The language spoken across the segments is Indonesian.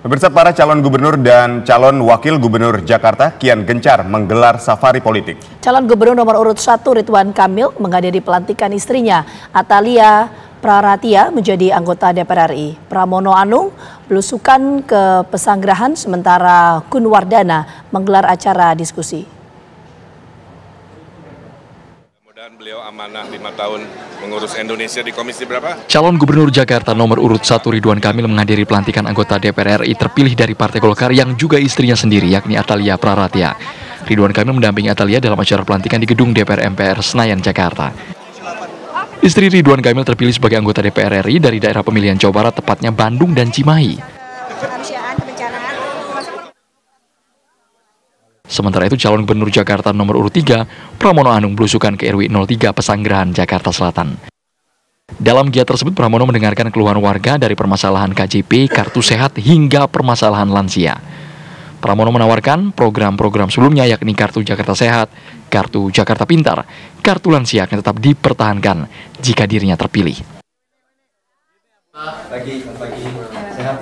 Pemirsa para calon gubernur dan calon wakil gubernur Jakarta kian gencar menggelar safari politik. Calon gubernur nomor urut 1 Ridwan Kamil menghadiri pelantikan istrinya Atalia Praratia menjadi anggota DPR RI. Pramono Anung belusukan ke Pesanggerahan sementara Kunwardana menggelar acara diskusi. Dan beliau amanah lima tahun mengurus Indonesia di komisi berapa? Calon Gubernur Jakarta nomor urut 1 Ridwan Kamil menghadiri pelantikan anggota DPR RI terpilih dari Partai Golkar yang juga istrinya sendiri yakni Atalia Praratia. Ridwan Kamil mendampingi Atalia dalam acara pelantikan di gedung DPR MPR Senayan, Jakarta. Istri Ridwan Kamil terpilih sebagai anggota DPR RI dari daerah pemilihan Jawa Barat, tepatnya Bandung dan Cimahi. Sementara itu calon gubernur Jakarta nomor urut 3, Pramono Anung belusukan ke RW 03 Pesanggerahan, Jakarta Selatan. Dalam giat tersebut, Pramono mendengarkan keluhan warga dari permasalahan KJP, kartu sehat, hingga permasalahan lansia. Pramono menawarkan program-program sebelumnya yakni Kartu Jakarta Sehat, Kartu Jakarta Pintar, Kartu Lansia akan tetap dipertahankan jika dirinya terpilih. Ya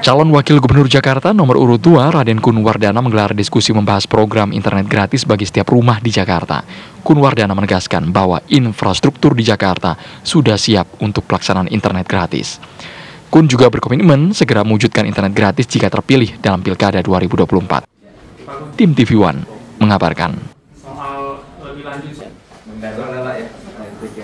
Calon Wakil Gubernur Jakarta nomor urut 2 Raden Kunwardana menggelar diskusi membahas program internet gratis bagi setiap rumah di Jakarta. Kunwardana menegaskan bahwa infrastruktur di Jakarta sudah siap untuk pelaksanaan internet gratis. Kun juga berkomitmen segera mewujudkan internet gratis jika terpilih dalam Pilkada 2024. Tim TV One mengabarkan.